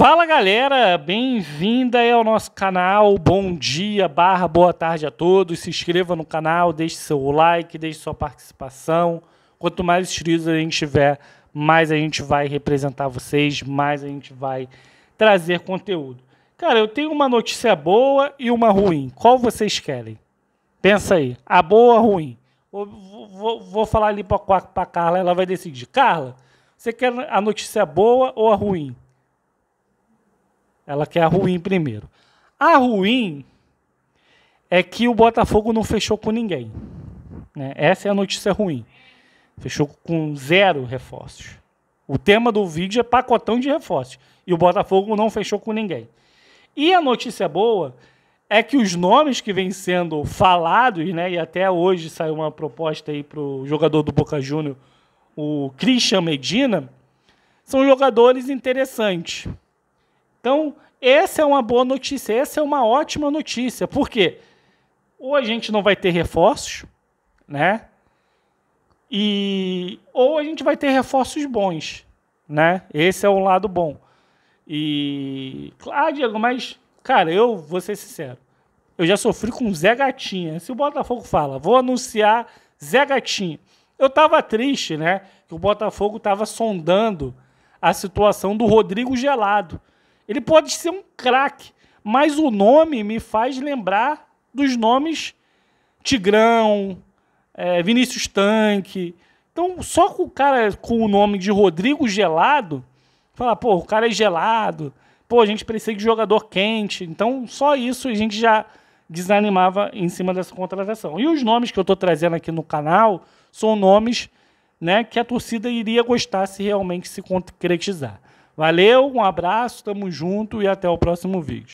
Fala galera, bem-vinda ao nosso canal. Bom dia, barra, boa tarde a todos. Se inscreva no canal, deixe seu like, deixe sua participação. Quanto mais inscritos a gente tiver, mais a gente vai representar vocês, mais a gente vai trazer conteúdo. Cara, eu tenho uma notícia boa e uma ruim. Qual vocês querem? Pensa aí, a boa ou a ruim? Vou, vou, vou falar ali para a Carla, ela vai decidir. Carla, você quer a notícia boa ou a ruim? Ela quer a ruim primeiro. A ruim é que o Botafogo não fechou com ninguém. Né? Essa é a notícia ruim. Fechou com zero reforços. O tema do vídeo é pacotão de reforços. E o Botafogo não fechou com ninguém. E a notícia boa é que os nomes que vêm sendo falados, né, e até hoje saiu uma proposta aí para o jogador do Boca Júnior, o Christian Medina, são jogadores interessantes. Então, essa é uma boa notícia, essa é uma ótima notícia. Por quê? Ou a gente não vai ter reforços, né? E ou a gente vai ter reforços bons, né? Esse é o lado bom. E claro, ah, Diego, mas cara, eu vou ser sincero. Eu já sofri com Zé Gatinha. Se o Botafogo fala, vou anunciar Zé Gatinha. Eu tava triste, né? Que o Botafogo tava sondando a situação do Rodrigo Gelado ele pode ser um craque, mas o nome me faz lembrar dos nomes Tigrão, é, Vinícius Tanque. Então, só com o cara com o nome de Rodrigo Gelado, falar, pô, o cara é gelado, pô, a gente precisa de jogador quente. Então, só isso a gente já desanimava em cima dessa contratação. E os nomes que eu estou trazendo aqui no canal são nomes né, que a torcida iria gostar se realmente se concretizar. Valeu, um abraço, tamo junto e até o próximo vídeo.